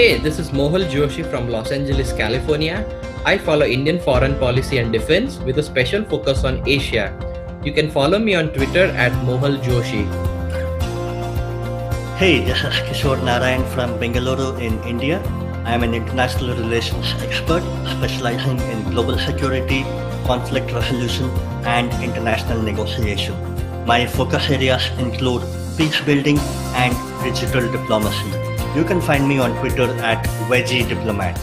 Hey, this is Mohal Joshi from Los Angeles, California. I follow Indian foreign policy and defense with a special focus on Asia. You can follow me on Twitter at Mohal Joshi. Hey, this is Kishore Narayan from Bengaluru in India. I am an international relations expert specializing in global security, conflict resolution, and international negotiation. My focus areas include peace building and digital diplomacy. You can find me on Twitter at Veggie Diplomat.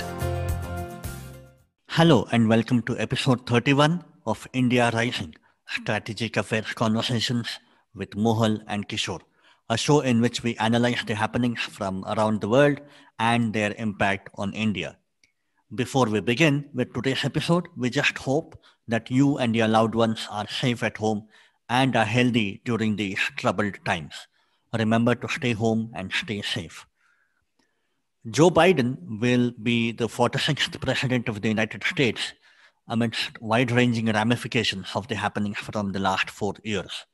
Hello and welcome to episode 31 of India Rising Strategic Affairs Conversations with Mohal and Kishore, a show in which we analyze the happenings from around the world and their impact on India. Before we begin with today's episode, we just hope that you and your loved ones are safe at home and are healthy during these troubled times. Remember to stay home and stay safe. Joe Biden will be the 46th president of the United States amidst wide ranging ramifications of the happenings from the last four years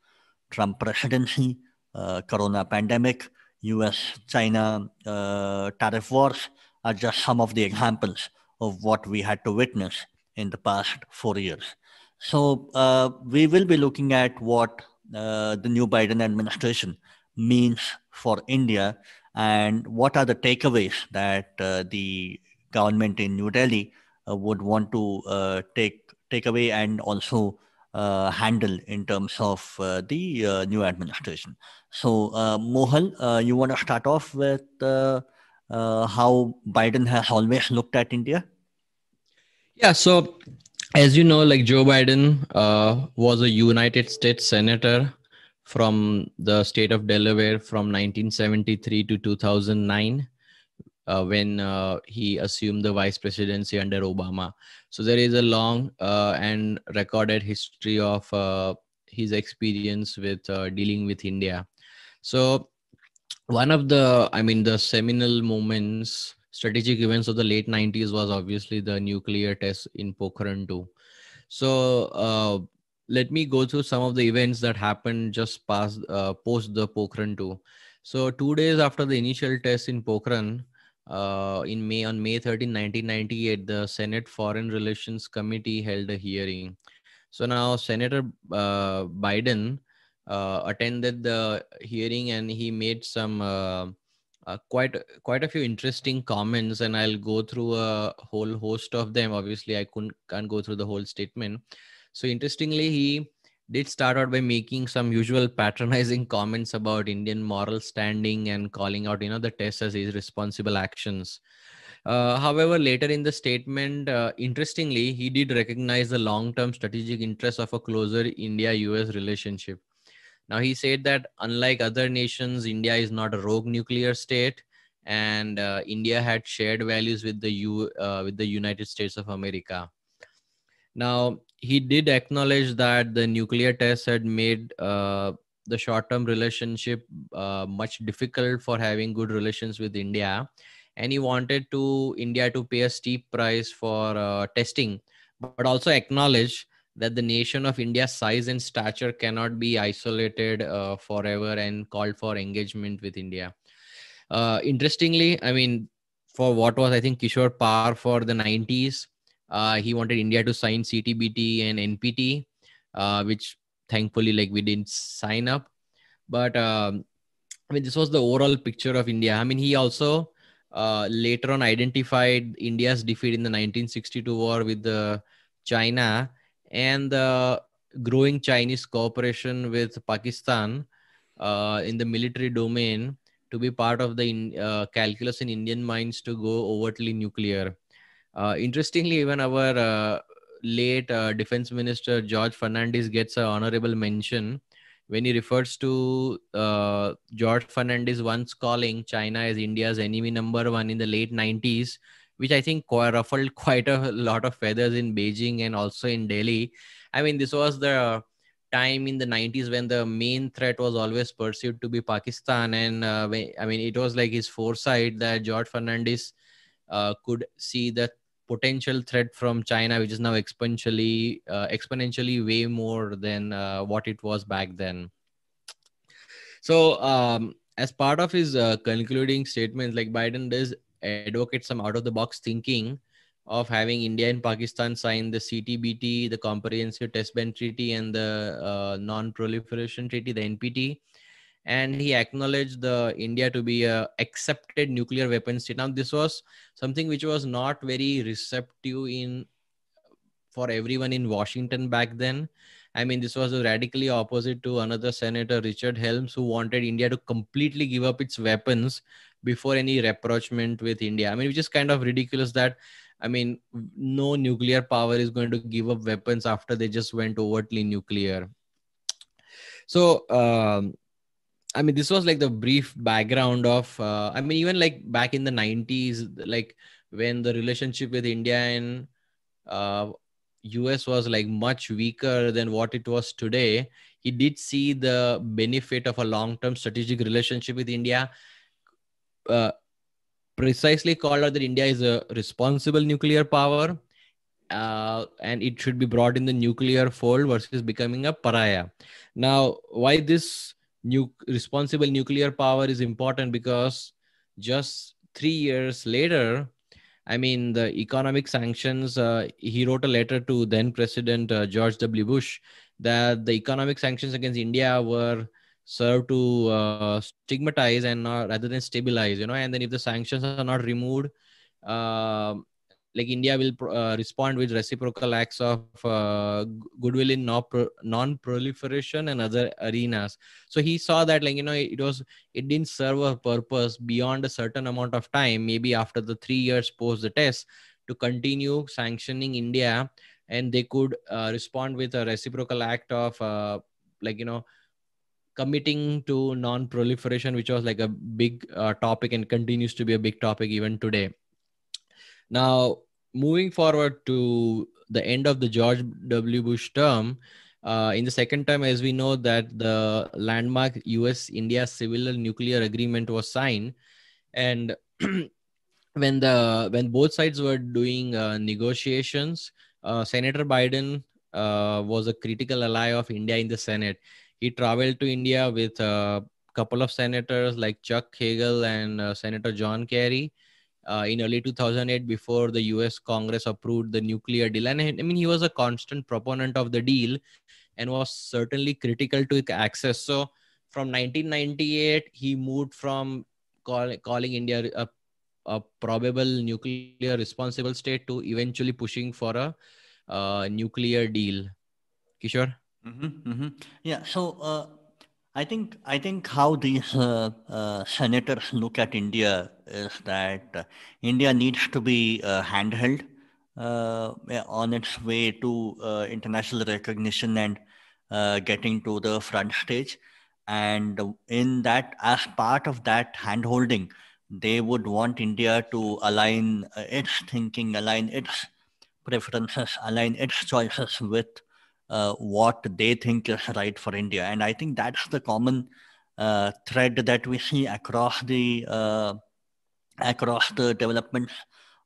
Trump presidency, uh, corona pandemic, US China uh, tariff wars are just some of the examples of what we had to witness in the past four years. So uh, we will be looking at what uh, the new Biden administration means for India and what are the takeaways that uh, the government in New Delhi uh, would want to uh, take take away and also uh, handle in terms of uh, the uh, new administration. So, Mohal, you want to start off with how Biden has always looked at India? Yeah, so as you know, like Joe Biden was a United States Senator from the state of Delaware from 1973 to 2009. Uh, when uh, he assumed the vice presidency under Obama. So there is a long uh, and recorded history of uh, his experience with uh, dealing with India. So one of the, I mean, the seminal moments, strategic events of the late 90s was obviously the nuclear test in Pokhran 2. So uh, let me go through some of the events that happened just past uh, post the Pokhran 2. So two days after the initial test in Pokhran, uh, in May on May 13, 1998, the Senate Foreign Relations Committee held a hearing. So now Senator uh, Biden uh, attended the hearing and he made some uh, uh, quite quite a few interesting comments, and I'll go through a whole host of them. Obviously, I couldn't can't go through the whole statement so interestingly, he did start out by making some usual patronizing comments about Indian moral standing and calling out, you know, the test as his responsible actions. Uh, however, later in the statement, uh, interestingly, he did recognize the long term strategic interest of a closer India US relationship. Now, he said that unlike other nations, India is not a rogue nuclear state, and uh, India had shared values with the, U, uh, with the United States of America. Now, he did acknowledge that the nuclear test had made uh, the short-term relationship uh, much difficult for having good relations with India, and he wanted to India to pay a steep price for uh, testing, but also acknowledge that the nation of India's size and stature cannot be isolated uh, forever and called for engagement with India. Uh, interestingly, I mean, for what was I think Kishore Par for the 90s, uh, he wanted India to sign CTBT and NPT, uh, which thankfully like we didn't sign up. But um, I mean, this was the overall picture of India. I mean, he also uh, later on identified India's defeat in the 1962 war with China and the growing Chinese cooperation with Pakistan uh, in the military domain to be part of the in, uh, calculus in Indian minds to go overtly nuclear uh, interestingly, even our uh, late uh, defense minister George Fernandez gets an honorable mention when he refers to uh, George Fernandez once calling China as India's enemy number one in the late 90s, which I think ruffled quite a lot of feathers in Beijing and also in Delhi. I mean, this was the time in the 90s when the main threat was always perceived to be Pakistan. And uh, I mean, it was like his foresight that George Fernandez uh, could see the potential threat from China, which is now exponentially uh, exponentially way more than uh, what it was back then. So, um, as part of his uh, concluding statements, like Biden does advocate some out of the box thinking of having India and Pakistan sign the CTBT, the Comprehensive Test Ban Treaty, and the uh, Non Proliferation Treaty, the NPT and he acknowledged the India to be a accepted nuclear weapon state. Now this was something which was not very receptive in for everyone in Washington back then. I mean, this was radically opposite to another senator, Richard Helms, who wanted India to completely give up its weapons before any rapprochement with India. I mean, which is kind of ridiculous that, I mean, no nuclear power is going to give up weapons after they just went overtly nuclear. So, um, I mean, this was like the brief background of. Uh, I mean, even like back in the '90s, like when the relationship with India and uh, US was like much weaker than what it was today, he did see the benefit of a long-term strategic relationship with India. Uh, precisely called out that India is a responsible nuclear power. Uh, and it should be brought in the nuclear fold versus becoming a pariah. Now, why this responsible nuclear power is important because just three years later, I mean, the economic sanctions, uh, he wrote a letter to then President uh, George W. Bush that the economic sanctions against India were served to uh, stigmatize and not, rather than stabilize, you know, and then if the sanctions are not removed, uh, like India will uh, respond with reciprocal acts of uh, goodwill in non proliferation and other arenas. So he saw that, like, you know, it was, it didn't serve a purpose beyond a certain amount of time, maybe after the three years post the test, to continue sanctioning India. And they could uh, respond with a reciprocal act of, uh, like, you know, committing to non proliferation, which was like a big uh, topic and continues to be a big topic even today now, moving forward to the end of the George W. Bush term, uh, in the second term, as we know that the landmark U.S.-India civil nuclear agreement was signed, and when the when both sides were doing uh, negotiations, uh, Senator Biden uh, was a critical ally of India in the Senate. He traveled to India with a uh, couple of senators like Chuck Hagel and uh, Senator John Kerry uh, in early 2008 before the US Congress approved the nuclear deal. And I mean, he was a constant proponent of the deal and was certainly critical to its access. So from 1998, he moved from call, calling India a, a, probable nuclear responsible state to eventually pushing for a uh, nuclear deal. Kishore? Mm-hmm, mm-hmm. Yeah. So, uh I think I think how these uh, uh, senators look at India is that uh, India needs to be uh, handheld uh, on its way to international recognition and getting to the front stage. And in that, as part of that handholding, they would want India to align its thinking, align its preferences, align its choices with uh, what they think is right for India. And I think that's the common uh, thread that we see across the uh, across the developments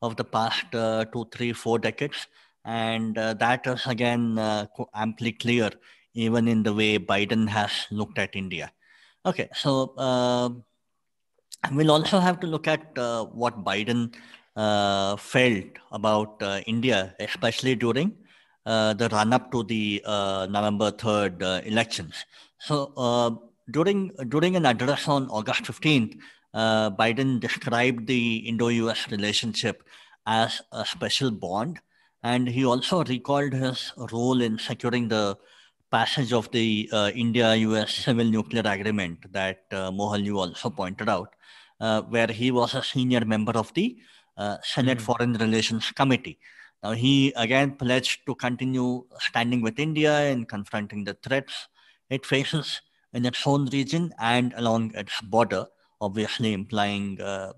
of the past uh, two, three, four decades. And uh, that is again uh, amply clear, even in the way Biden has looked at India. Okay, so um, we'll also have to look at what Biden felt about India, especially during uh, the run up to the uh, November 3rd uh, elections. So during, during an address on August 15th, Biden described the Indo US relationship as a special bond. And he also recalled his role in securing the passage of the uh, India US civil nuclear agreement that uh, Mohan also pointed out, uh, where he was a senior member of the uh, Senate mm-hmm. Foreign Relations Committee. Now, he again pledged to continue standing with India in confronting the threats it faces in its own region and along its border, obviously implying uh,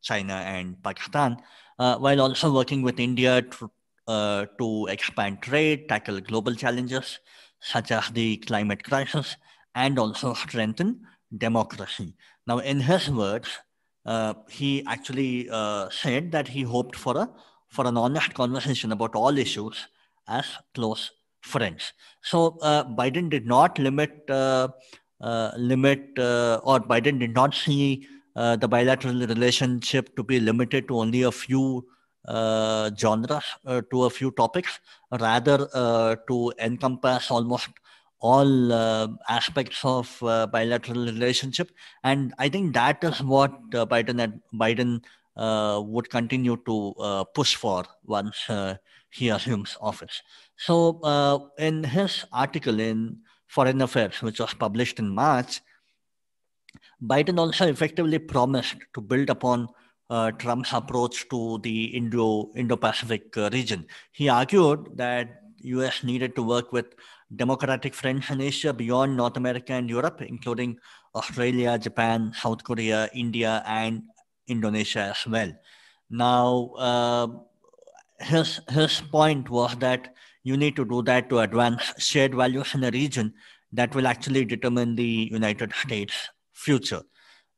China and Pakistan, uh, while also working with India to, uh, to expand trade, tackle global challenges such as the climate crisis, and also strengthen democracy. Now, in his words, uh, he actually uh, said that he hoped for a for an honest conversation about all issues as close friends. So uh, Biden did not limit uh, uh, limit uh, or Biden did not see uh, the bilateral relationship to be limited to only a few uh, genres, to a few topics, rather to encompass almost all aspects of bilateral relationship. And I think that is what Biden and Biden uh, would continue to uh, push for once uh, he assumes office. So, in his article in Foreign Affairs, which was published in March, Biden also effectively promised to build upon uh, Trump's approach to the Indo Indo Pacific uh, region. He argued that U.S. needed to work with democratic friends in Asia beyond North America and Europe, including Australia, Japan, South Korea, India, and Indonesia as well. Now, uh, his, his point was that you need to do that to advance shared values in a region that will actually determine the United States' future.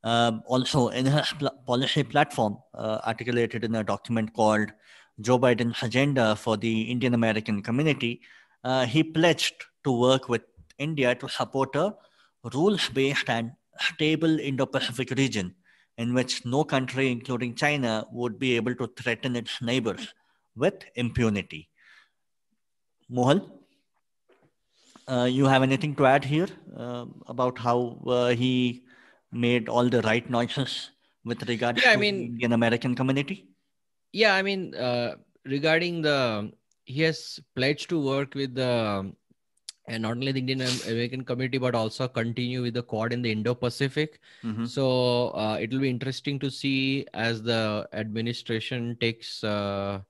Um, also, in his pl- policy platform, uh, articulated in a document called Joe Biden's Agenda for the Indian American Community, uh, he pledged to work with India to support a rules based and stable Indo Pacific region in which no country, including China, would be able to threaten its neighbors with impunity. Mohal, uh, you have anything to add here uh, about how uh, he made all the right noises with regard yeah, to I mean, Indian American community? Yeah, I mean, uh, regarding the, he has pledged to work with the and not only the Indian American community, but also continue with the Quad in the Indo Pacific. Mm-hmm. So uh, it will be interesting to see as the administration takes uh,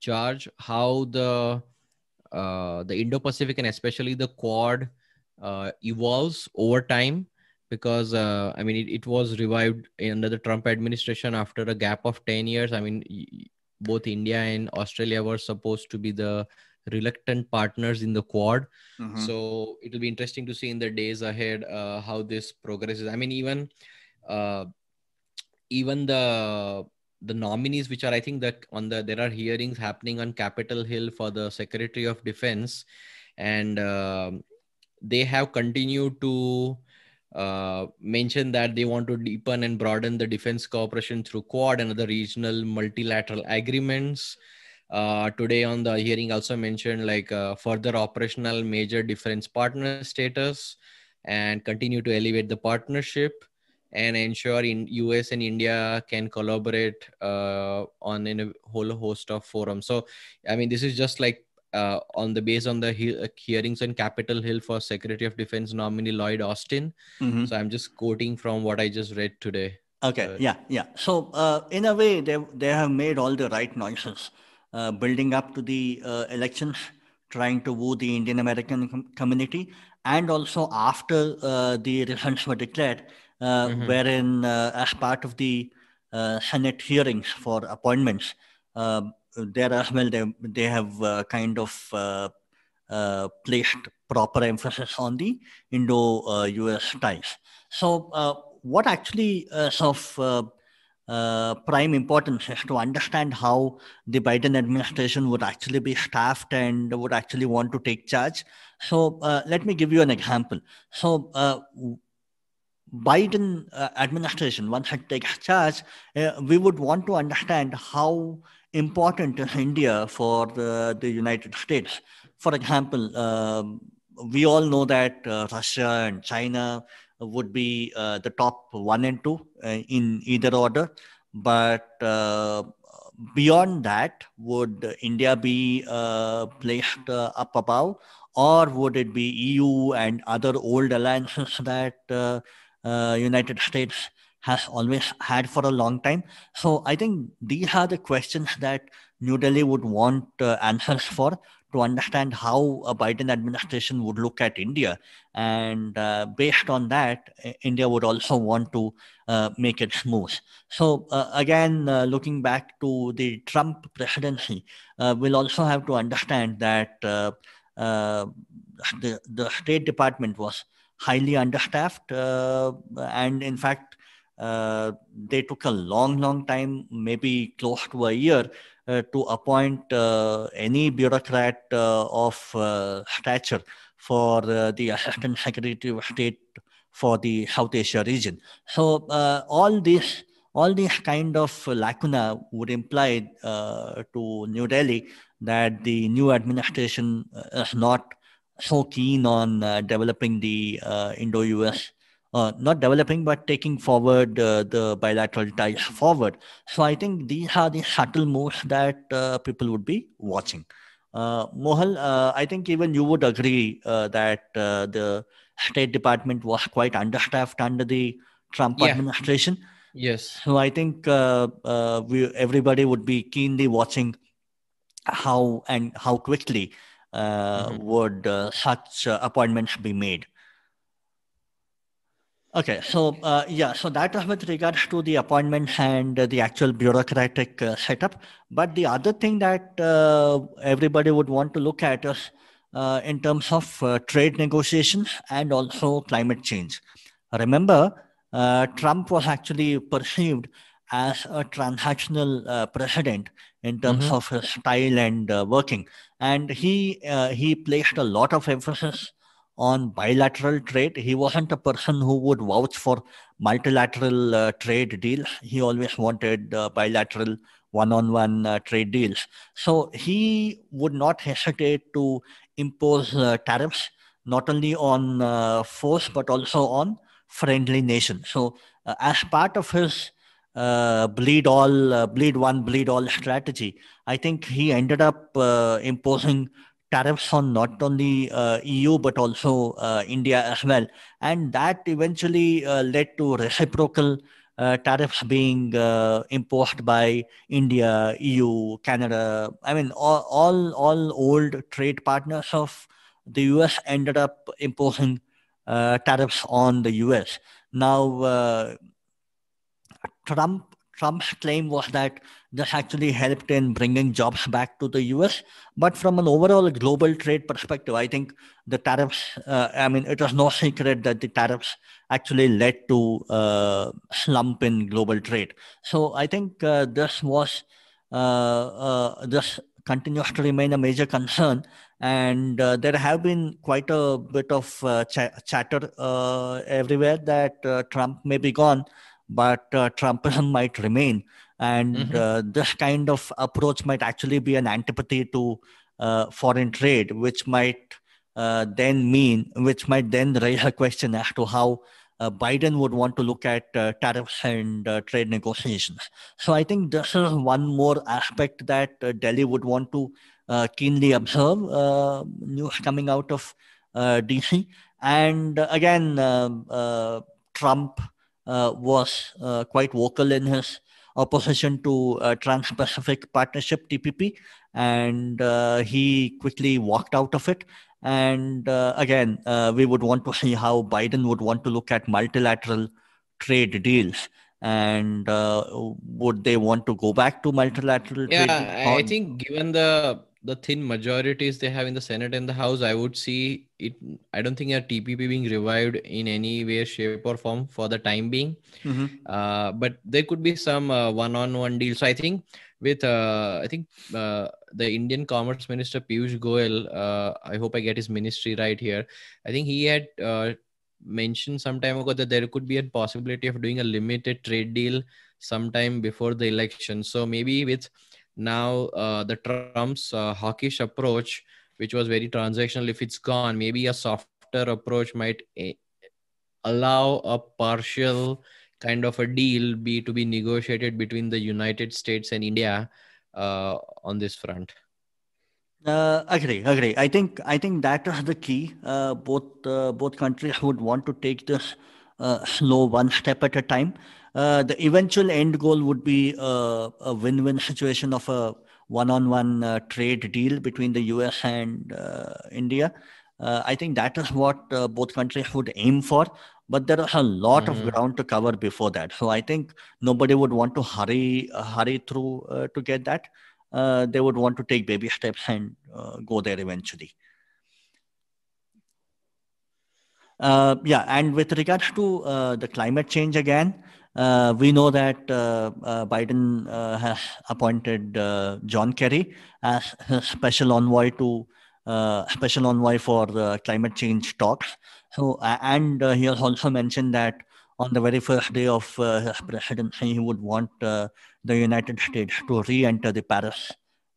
charge how the uh, the Indo Pacific and especially the Quad uh, evolves over time. Because uh, I mean, it, it was revived under the Trump administration after a gap of ten years. I mean, both India and Australia were supposed to be the reluctant partners in the quad. Mm-hmm. So it'll be interesting to see in the days ahead uh, how this progresses. I mean, even uh, even the the nominees which are i think that on the there are hearings happening on capitol hill for the secretary of defense and uh, they have continued to uh, mention that they want to deepen and broaden the defense cooperation through quad and other regional multilateral agreements uh, today on the hearing also mentioned like uh, further operational major difference partner status and continue to elevate the partnership and ensure in us and india can collaborate uh, on in a whole host of forums so i mean this is just like uh, on the base on the he- uh, hearings on capitol hill for secretary of defense nominee lloyd austin mm-hmm. so i'm just quoting from what i just read today okay uh, yeah yeah so uh, in a way they they have made all the right noises uh, building up to the uh, elections, trying to woo the Indian American com- community, and also after uh, the results were declared, uh, mm-hmm. wherein uh, as part of the Senate hearings for appointments, um, there as well they, they have kind of placed proper emphasis on the Indo-US ties. So what actually sort of uh, prime importance is to understand how the Biden administration would actually be staffed and would actually want to take charge. So uh, let me give you an example. So uh, Biden uh, administration, once it takes charge, uh, we would want to understand how important is India for the, the United States. For example, we all know that Russia and China would be uh, the top one and two uh, in either order. But uh, beyond that, would India be placed up above, or would it be EU and other old alliances that United States has always had for a long time. So I think these are the questions that New Delhi would want uh, answers for to understand how a Biden administration would look at India. And uh, based on that, India would also want to uh, make it smooth. So, uh, again, uh, looking back to the Trump presidency, uh, we'll also have to understand that uh, the, the State Department was highly understaffed. and in fact, they took a long, long time, maybe close to a year, uh, to appoint uh, any bureaucrat uh, of stature for the Assistant Secretary of State for the South Asia region. So all these all these kind of lacuna would imply to New Delhi that the new administration is not so keen on developing the Indo-US uh, not developing but taking forward uh, the bilateral ties forward so i think these are the subtle moves that uh, people would be watching uh, mohal uh, i think even you would agree that the state department was quite understaffed under the trump yeah. administration yes so i think we, everybody would be keenly watching how and how quickly mm-hmm. would such appointments be made Okay, so uh, yeah, so that was with regards to the appointment and uh, the actual bureaucratic uh, setup. But the other thing that uh, everybody would want to look at is uh, in terms of uh, trade negotiations and also climate change. Remember, Trump was actually perceived as a transactional president in terms mm-hmm. of his style and working, and he he placed a lot of emphasis on bilateral trade. He wasn't a person who would vouch for multilateral uh, trade deal. He always wanted uh, bilateral one-on-one uh, trade deals. So he would not hesitate to impose uh, tariffs not only on uh, force but also on friendly nations. So uh, as part of his bleed all, bleed one, bleed all strategy, I think he ended up imposing tariffs on not only uh, EU but also uh, India as well, and that eventually uh, led to reciprocal uh, tariffs being uh, imposed by India, EU, Canada. I mean, all, all all old trade partners of the U.S. ended up imposing uh, tariffs on the U.S. Now, Trump Trump's claim was that this actually helped in bringing jobs back to the US. But from an overall global trade perspective, I think the tariffs, uh, I mean, it was no secret that the tariffs actually led to uh, slump in global trade. So I think uh, this was, uh, uh, this continues to remain a major concern. And uh, there have been quite a bit of ch- chatter everywhere that Trump may be gone but uh, Trumpism might remain. And mm-hmm. uh, this kind of approach might actually be an antipathy to uh, foreign trade, which might uh, then mean, which might then raise a question as to how uh, Biden would want to look at uh, tariffs and trade negotiations. So I think this is one more aspect that Delhi would want to keenly observe news coming out of DC. And again, um, Trump uh, was uh, quite vocal in his opposition to uh, Trans-Pacific Partnership (TPP), and uh, he quickly walked out of it. And uh, again, uh, we would want to see how Biden would want to look at multilateral trade deals, and would they want to go back to multilateral? Yeah, trade? I think given the the thin majorities they have in the Senate and the House, I would see it. I don't think a TPP being revived in any way, shape, or form for the time being. Mm-hmm. Uh, but there could be some uh, one-on-one deals. So I think with uh, I think uh, the Indian Commerce Minister Piyush Goel. Uh, I hope I get his ministry right here. I think he had uh, mentioned some time ago that there could be a possibility of doing a limited trade deal sometime before the election. So maybe with now uh, the Trump's uh, hawkish approach, which was very transactional, if it's gone, maybe a softer approach might a- eh, allow a partial kind of a deal be to be negotiated between the United States and India uh, on this front. Uh, agree, agree. I think I think that is the key. Uh, both uh, both countries would want to take this uh, slow, one step at a time. Uh, the eventual end goal would be uh, a win-win situation of a one-on-one uh, trade deal between the US and uh, India. Uh, I think that is what both countries would aim for. But there is a lot mm-hmm. of ground to cover before that. So I think nobody would want to hurry hurry through to get that. they would want to take baby steps and go there eventually. Uh, yeah, and with regards to uh, the climate change again, uh, we know that uh, uh, Biden uh, appointed uh, John Kerry as special envoy to uh, special envoy for climate change talks. So, and he has also mentioned that on the very first day of his presidency, he would want the United States to re-enter the Paris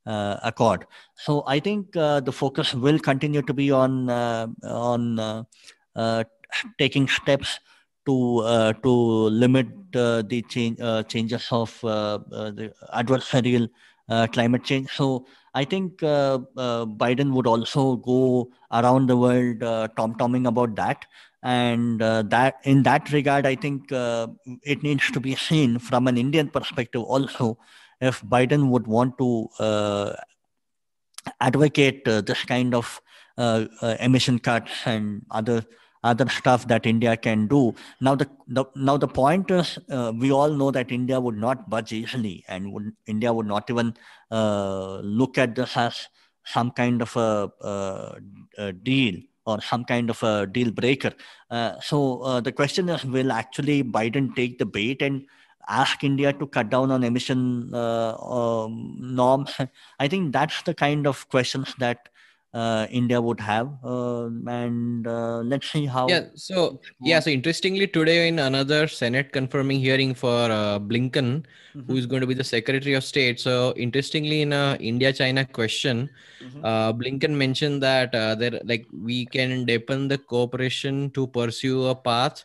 Accord. So, I think the focus will continue to be on on taking steps to uh, to limit uh, the change uh, changes of uh, uh, the adversarial uh, climate change. So I think Biden would also go around the world tom-tomming about that, and that in that regard, I think it needs to be seen from an Indian perspective also. If Biden would want to advocate this kind of emission cuts and other other stuff that India can do. Now the, the now the point is, uh, we all know that India would not budge easily, and would, India would not even uh, look at this as some kind of a, a, uh, a, deal or some kind of a deal breaker. Uh, so uh, the question is, will actually Biden take the bait and? ask India to cut down on emission uh, um, norms. I think that's the kind of questions that uh, India would have. Uh, and uh, let's see how. Yeah. So yeah. So interestingly, today in another Senate confirming hearing for uh, Blinken, mm-hmm. who is going to be the Secretary of State. So interestingly, in a India-China question, mm-hmm. Uh, Blinken mentioned that uh, there like we can deepen the cooperation to pursue a path.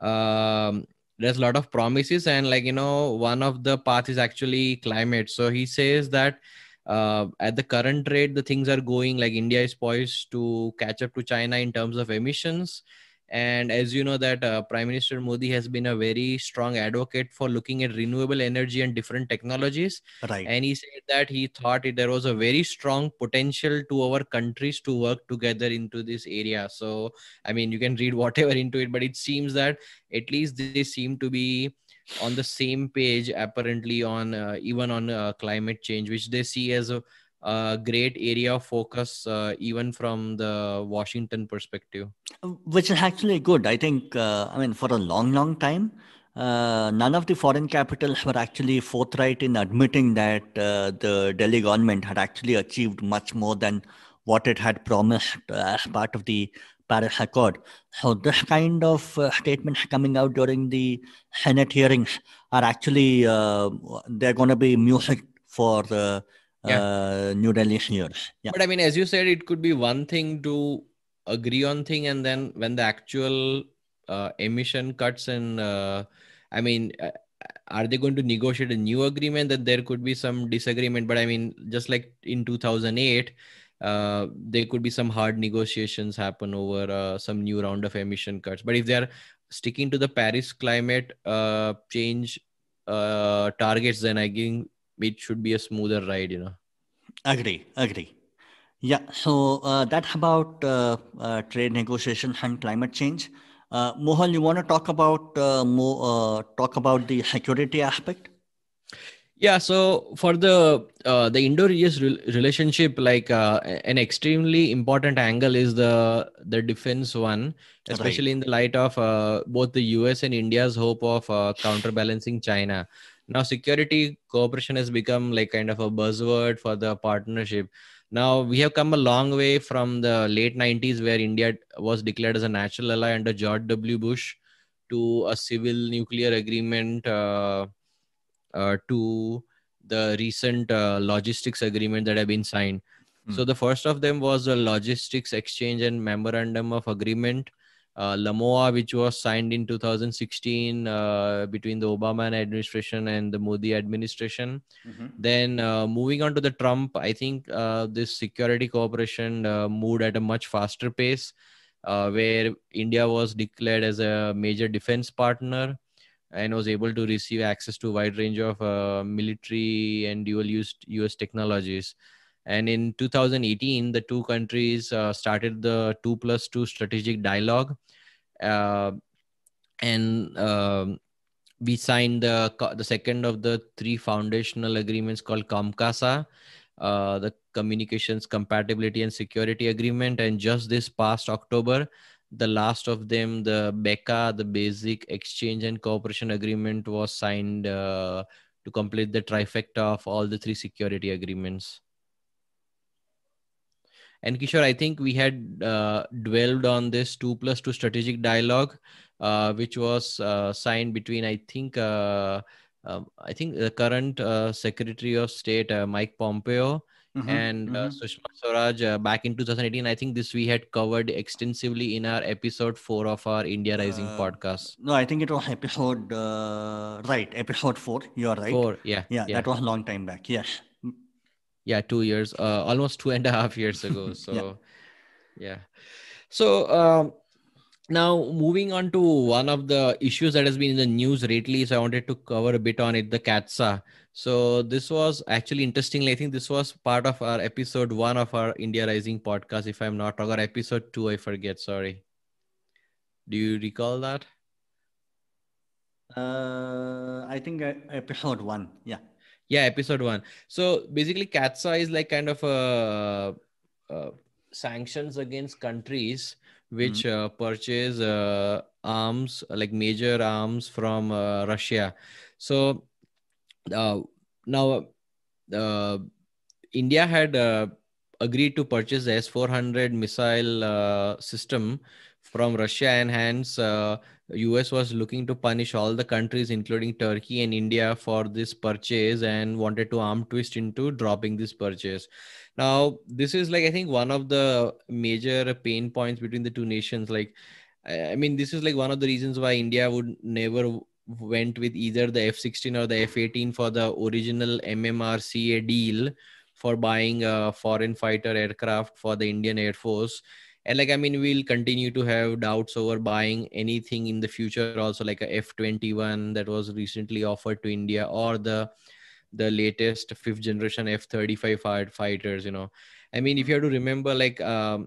Um, there's a lot of promises and like you know one of the path is actually climate so he says that uh, at the current rate the things are going like india is poised to catch up to china in terms of emissions and as you know that uh, prime minister modi has been a very strong advocate for looking at renewable energy and different technologies right and he said that he thought it, there was a very strong potential to our countries to work together into this area so i mean you can read whatever into it but it seems that at least they seem to be on the same page apparently on uh, even on uh, climate change which they see as a, a great area of focus uh, even from the washington perspective which is actually good i think uh, i mean for a long long time uh, none of the foreign capitals were actually forthright in admitting that uh, the Delhi government had actually achieved much more than what it had promised as part of the Paris Accord. So this kind of uh, statements coming out during the Senate hearings are actually uh, they're going to be music for the uh, yeah. New Delhi years. Yeah. But I mean, as you said, it could be one thing to agree on thing, and then when the actual uh, emission cuts and uh, I mean are they going to negotiate a new agreement that there could be some disagreement but i mean just like in 2008 uh, there could be some hard negotiations happen over uh, some new round of emission cuts. But if they are sticking to the Paris climate uh, change uh, targets, then I think it should be a smoother ride, you know. Agree, agree. Yeah, so uh, that's about uh, trade negotiations and climate change. Uh, you want to talk about more talk about the security aspect? Yeah, so for the uh, the indo us relationship, like uh, an extremely important angle is the the defense one, especially right. in the light of uh, both the U.S. and India's hope of uh, counterbalancing China. Now, security cooperation has become like kind of a buzzword for the partnership. Now we have come a long way from the late 90s, where India was declared as a natural ally under George W. Bush, to a civil nuclear agreement uh, uh, to the recent uh, logistics agreement that have been signed. Mm. So the first of them was the logistics exchange and memorandum of agreement, uh, Lamoa, which was signed in 2016 uh, between the Obama administration and the Modi administration. Mm-hmm. Then uh, moving on to the Trump, I think uh, this security cooperation uh, moved at a much faster pace, where India was declared as a major defense partner and was able to receive access to a wide range of uh, military and dual use US technologies. And in 2018, the two countries uh, started the 2 plus 2 strategic dialogue. Uh, and um, we signed the, the second of the three foundational agreements called COMCASA, uh, the Communications Compatibility and Security Agreement. And just this past October, the last of them, the BECA, the Basic Exchange and Cooperation Agreement, was signed uh, to complete the trifecta of all the three security agreements. And Kishore, I think we had uh, dwelled on this two plus two strategic dialogue, uh, which was uh, signed between, I think, uh, um, I think the current uh, Secretary of State Mike Pompeo Mm-hmm. And uh, mm-hmm. Sushma Swaraj, uh, back in 2018, I think this we had covered extensively in our episode four of our India uh, Rising uh, podcast. No, I think it was episode uh, right, episode four. You are right. Four, yeah, yeah, yeah, that was a long time back. Yes. Yeah, two years, almost two and a half years ago. So, yeah. yeah. So. Um, now moving on to one of the issues that has been in the news lately so i wanted to cover a bit on it the katsa so this was actually interestingly i think this was part of our episode one of our india rising podcast if i'm not wrong or episode two i forget sorry do you recall that uh i think uh, episode one yeah yeah episode one so basically katsa is like kind of a, a sanctions against countries which mm-hmm. uh, purchase uh, arms like major arms from uh, russia so uh, now uh, india had uh, agreed to purchase the s400 missile system from russia and hence US was looking to punish all the countries, including Turkey and India, for this purchase and wanted to arm twist into dropping this purchase. Now, this is like, I think, one of the major pain points between the two nations. Like, I mean, this is like one of the reasons why India would never went with either the F 16 or the F 18 for the original MMRCA deal for buying a foreign fighter aircraft for the Indian Air Force and like i mean we'll continue to have doubts over buying anything in the future also like a f21 that was recently offered to india or the the latest fifth generation f35 fighters you know i mean if you have to remember like um,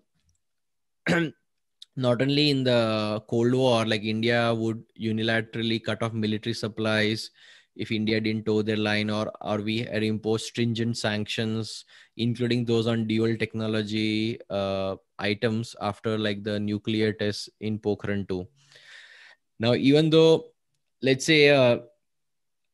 not only in the cold war like india would unilaterally cut off military supplies if India didn't toe their line or or we had imposed stringent sanctions, including those on dual technology, uh, items after like the nuclear test in Pokhran 2. Now, even though let's say uh,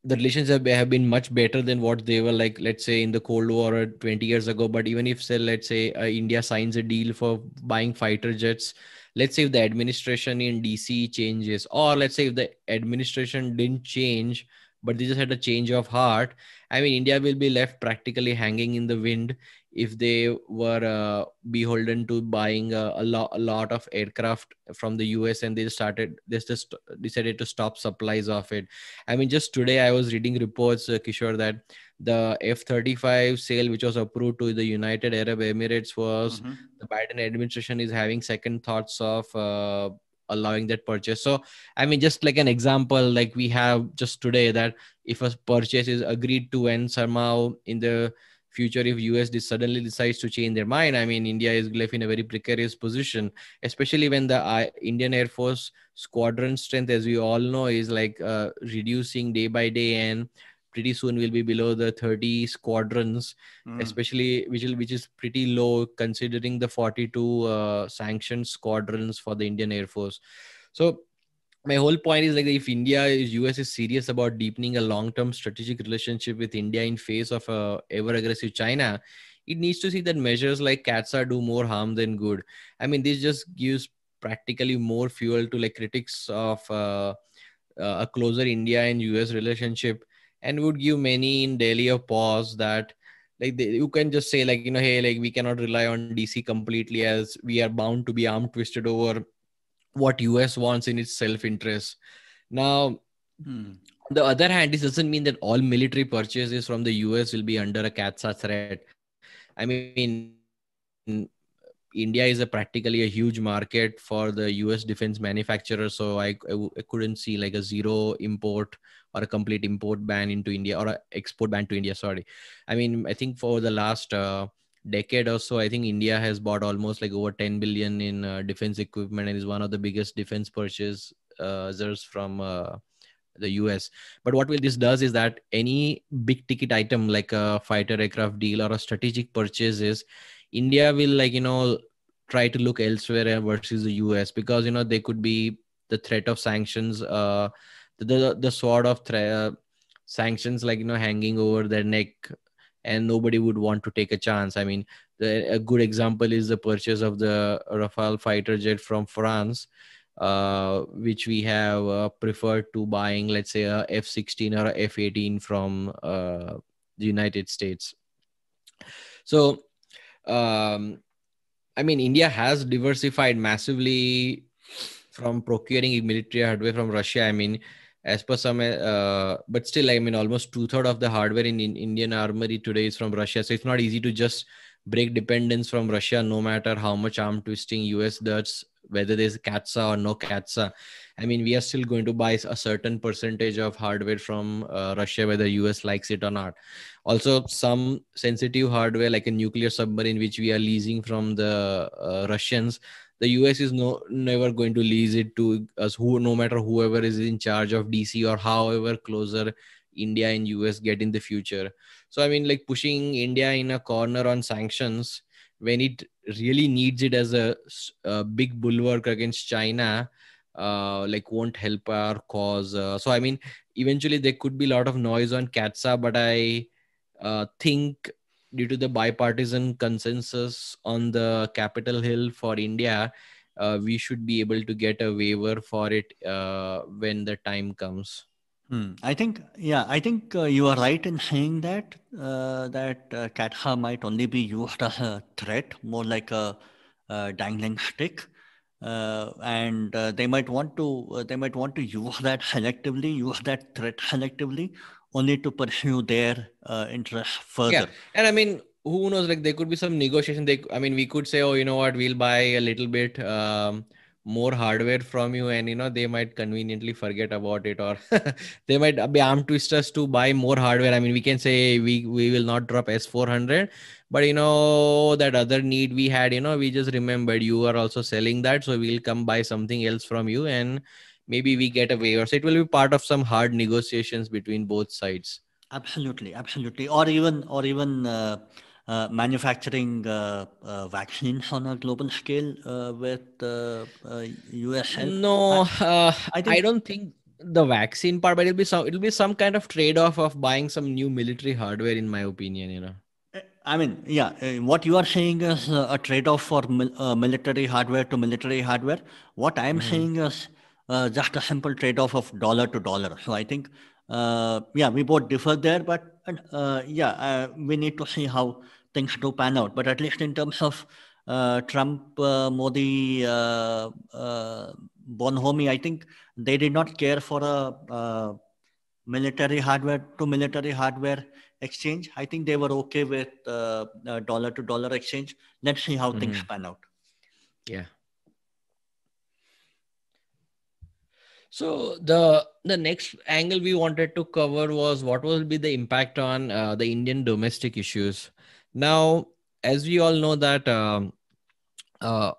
the relations have, have been much better than what they were like, let's say in the Cold War 20 years ago, but even if, say, let's say uh, India signs a deal for buying fighter jets, let's say if the administration in DC changes, or let's say if the administration didn't change, but they just had a change of heart I mean, India will be left practically hanging in the wind if they were uh, beholden to buying a, a, lo- a, lot of aircraft from the US and they started, they just decided to stop supplies of it. I mean, just today I was reading reports, uh, Kishore, that the F 35 sale, which was approved to the United Arab Emirates, was mm-hmm. the Biden administration is having second thoughts of. Uh, allowing that purchase so i mean just like an example like we have just today that if a purchase is agreed to and somehow in the future if us suddenly decides to change their mind i mean india is left in a very precarious position especially when the uh, indian air force squadron strength as we all know is like uh, reducing day by day and pretty soon we'll be below the 30 squadrons mm. especially which is which is pretty low considering the 42 uh, sanctioned squadrons for the indian air force so my whole point is like if india is us is serious about deepening a long term strategic relationship with india in face of a uh, ever aggressive china it needs to see that measures like catsa do more harm than good i mean this just gives practically more fuel to like critics of uh, uh, a closer india and us relationship and would give many in Delhi a pause that like they, you can just say like you know hey like we cannot rely on DC completely as we are bound to be arm twisted over what US wants in its self interest. Now, hmm. on the other hand, this doesn't mean that all military purchases from the US will be under a CATSA threat. I mean, India is a practically a huge market for the US defense manufacturers, so I couldn't see like a zero import or a complete import ban into India or a export ban to India. Sorry. I mean, I think for the last uh, decade or so, I think India has bought almost like over 10 billion in uh, defense equipment and is one of the biggest defense purchasers from uh, the US. But what will this does is that any big ticket item like a fighter aircraft deal or a strategic purchase is India will like you know try to look elsewhere versus the US because you know they could be the threat of sanctions. Uh, the the sword of thre- uh, sanctions like you know hanging over their neck and nobody would want to take a chance i mean the, a good example is the purchase of the rafale fighter jet from france uh, which we have uh, preferred to buying let's say a f-16 or a f-18 from uh, the united states so um, i mean india has diversified massively from procuring military hardware from russia i mean as per some uh, but still i mean almost two-third of the hardware in, in indian armory today is from russia so it's not easy to just break dependence from russia no matter how much arm twisting us does whether there's Katsa or no Katsa. i mean we are still going to buy a certain percentage of hardware from uh, russia whether us likes it or not also some sensitive hardware like a nuclear submarine which we are leasing from the uh, russians the us is no never going to lease it to us who no matter whoever is in charge of dc or however closer india and us get in the future so i mean like pushing india in a corner on sanctions when it really needs it as a, a big bulwark against china uh, like won't help our cause uh, so i mean eventually there could be a lot of noise on katsa but i uh, think due to the bipartisan consensus on the Capitol Hill for India, uh, we should be able to get a waiver for it uh, when the time comes. Hmm. I think, yeah, I think uh, you are right in saying that uh, that uh, Katha might only be used as a threat, more like a, a dangling stick. Uh, and uh, they might want to uh, they might want to use that selectively use that threat selectively only to pursue their uh, interests further. Yeah. And I mean, who knows? Like there could be some negotiation. They, I mean, we could say, oh, you know what? We'll buy a little bit um, more hardware from you, and you know they might conveniently forget about it, or they might be arm twisters to buy more hardware. I mean, we can say we we will not drop S four hundred, but you know that other need we had. You know, we just remembered you are also selling that, so we'll come buy something else from you and maybe we get away or so it will be part of some hard negotiations between both sides absolutely absolutely or even or even uh, uh, manufacturing uh, uh vaccines on a global scale uh, with us uh, no I, I, I don't think the vaccine part but it'll be some it'll be some kind of trade-off of buying some new military hardware in my opinion you know I mean, yeah, what you are saying is a trade off for mil- uh, military hardware to military hardware. What I'm mm-hmm. saying is uh, just a simple trade-off of dollar to dollar. So I think, uh, yeah, we both differ there, but uh, yeah, uh, we need to see how things do pan out. But at least in terms of uh, Trump, uh, Modi, Bonhomie, I think they did not care for a military hardware to military hardware exchange. I think they were okay with dollar to dollar exchange. Let's see how mm-hmm. things pan out. Yeah. So the the next angle we wanted to cover was what will be the impact on uh, the Indian domestic issues. Now, as we all know that um, uh,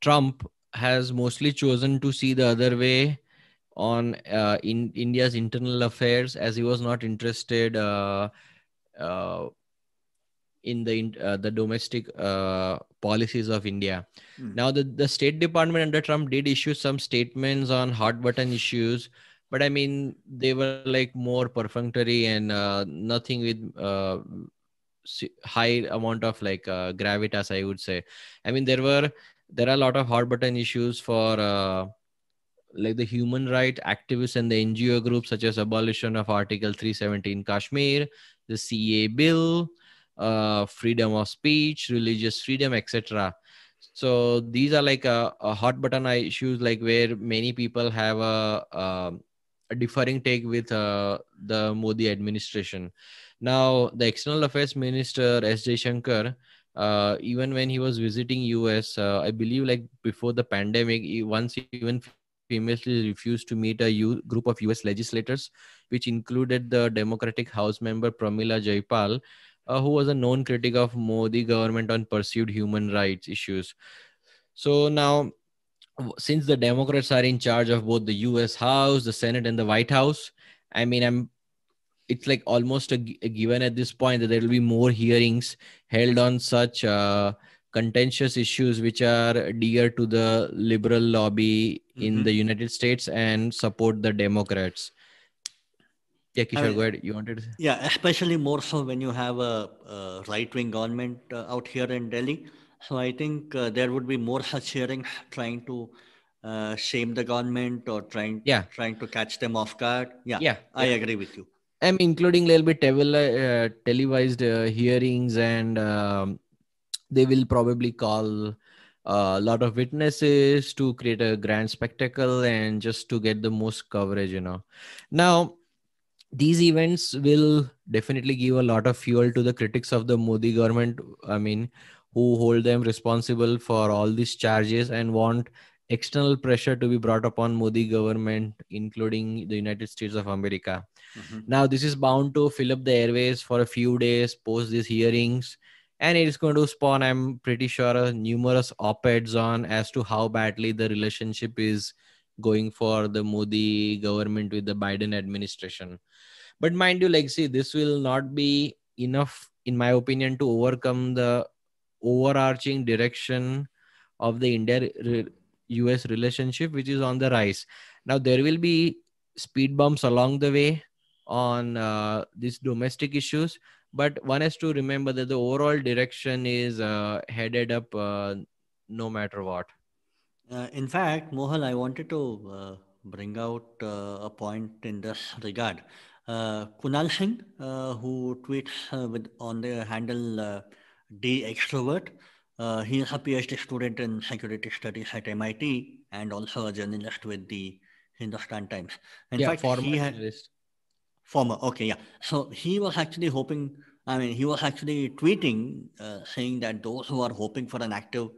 Trump has mostly chosen to see the other way on uh, in India's internal affairs, as he was not interested uh, uh, in the in, uh, the domestic policies of India. Mm. Now, the, the State Department under Trump did issue some statements on hot button issues, but I mean, they were like more perfunctory and uh, nothing with uh, high amount of like uh, gravitas, I would say. I mean, there were there are a lot of hot button issues for uh, like the human right activists and the NGO groups, such as abolition of Article 317 Kashmir, the CA bill, uh, freedom of speech, religious freedom, etc. So these are like a, a, hot button issues, like where many people have a, a, a differing take with uh, the Modi administration. Now, the External Affairs Minister S. J. Shankar, uh, even when he was visiting US, uh, I believe like before the pandemic, he once even famously refused to meet a U- group of US legislators, which included the Democratic House member Pramila Jayapal, uh, who was a known critic of Modi government on perceived human rights issues. So now, since the Democrats are in charge of both the U.S. House, the Senate, and the White House, I mean, I'm it's like almost a, a given at this point that there will be more hearings held on such uh, contentious issues which are dear to the liberal lobby mm-hmm. in the United States and support the Democrats. Yeah, Kishore, I mean, go ahead. You wanted to say? Yeah, especially more so when you have a, a right wing government uh, out here in Delhi. So I think uh, there would be more such hearings trying to uh, shame the government or trying yeah. trying to catch them off guard. Yeah, yeah, I yeah. agree with you. I'm including little bit tele- uh, televised uh, hearings, and um, they will probably call uh, a lot of witnesses to create a grand spectacle and just to get the most coverage. You know, now these events will definitely give a lot of fuel to the critics of the Modi government. I mean, who hold them responsible for all these charges and want external pressure to be brought upon Modi government, including the United States of America. Mm-hmm. Now, this is bound to fill up the airways for a few days post these hearings. And it is going to spawn, I'm pretty sure, numerous op eds on as to how badly the relationship is going for the Modi government with the Biden administration but mind you like see this will not be enough in my opinion to overcome the overarching direction of the india us relationship which is on the rise now there will be speed bumps along the way on uh, these domestic issues but one has to remember that the overall direction is uh, headed up uh, no matter what uh, in fact mohal i wanted to uh, bring out uh, a point in this regard uh, Kunal Singh, uh, who tweets uh, with on the handle uh, D Extrovert. he is a PhD student in security studies at MIT and also a journalist with the Hindustan Times. In yeah, fact, former he had, journalist. Former, okay, yeah. So he was actually hoping I mean, he was actually tweeting uh, saying that those who are hoping for an active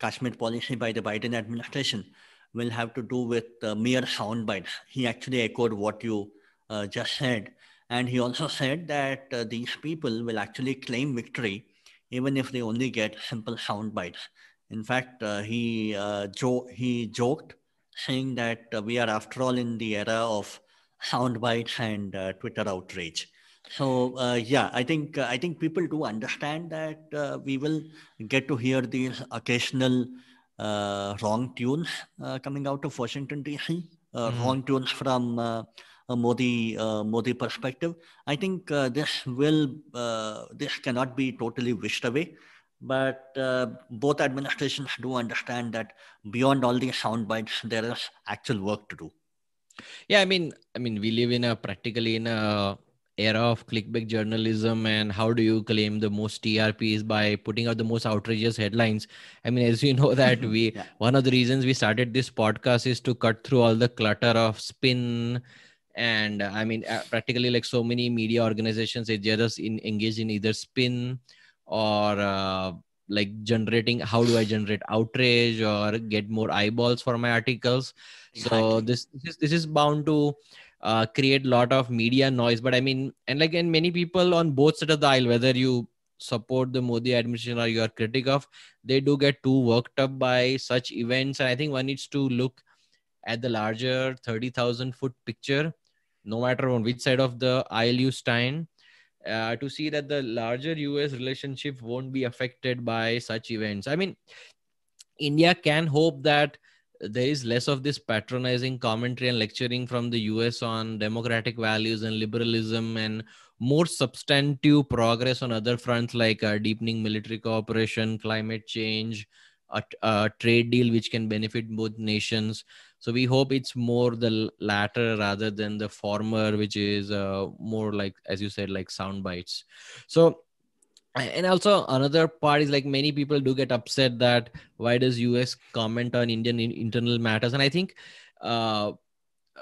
Kashmir policy by the Biden administration will have to do with uh, mere sound bites. He actually echoed what you uh, just said. And he also said that uh, these people will actually claim victory even if they only get simple sound bites. In fact, uh, he, uh, jo- he joked saying that uh, we are, after all, in the era of sound bites and uh, Twitter outrage. So yeah, I think I think people do understand that we will get to hear these occasional wrong tunes coming out of Washington D.C. Mm-hmm. Wrong tunes from a Modi Modi perspective. I think uh, this will uh, this cannot be totally wished away but uh, both administrations do understand that beyond all these sound bites there is actual work to do yeah i mean i mean we live in a practically in a era of clickbait journalism and how do you claim the most trps by putting out the most outrageous headlines i mean as you know that we yeah. one of the reasons we started this podcast is to cut through all the clutter of spin and uh, i mean uh, practically like so many media organizations they just in engaged in either spin or uh, like generating how do i generate outrage or get more eyeballs for my articles exactly. so this, this this is bound to uh, create a lot of media noise but i mean and like and many people on both sides of the aisle whether you support the modi administration or you are critic of they do get too worked up by such events and i think one needs to look at the larger 30000 foot picture no matter on which side of the aisle you stand, uh, to see that the larger US relationship won't be affected by such events. I mean, India can hope that there is less of this patronizing commentary and lecturing from the US on democratic values and liberalism and more substantive progress on other fronts like uh, deepening military cooperation, climate change, a, a, trade deal which can benefit both nations so we hope it's more the latter rather than the former which is uh, more like as you said like sound bites so and also another part is like many people do get upset that why does us comment on indian internal matters and i think uh,